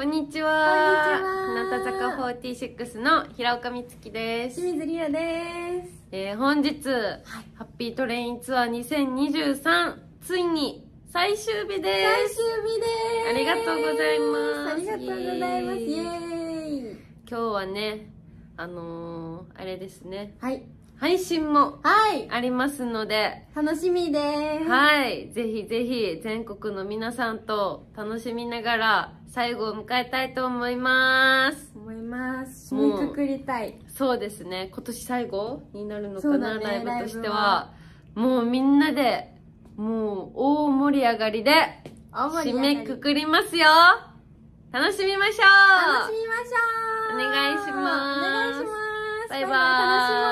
こんにちは。こんにちは。乃木坂46の平岡美月です。清水里奈です。えー、本日、はい、ハッピートレインツアー2023、ついに最終日です。最終日です。ありがとうございます。ありがとうございます。イエーイ。今日はね、あのー、あれですね。はい。配信もはいありますので、楽しみですはいぜひぜひ全国の皆さんと楽しみながら最後を迎えたいと思います思います締めくくりたいそうですね今年最後になるのかな、ね、ライブとしてはもうみんなでもう大盛り上がりで締めくくりますよ楽しみましょう楽しみましょうお願いしますお願いしますバイバイ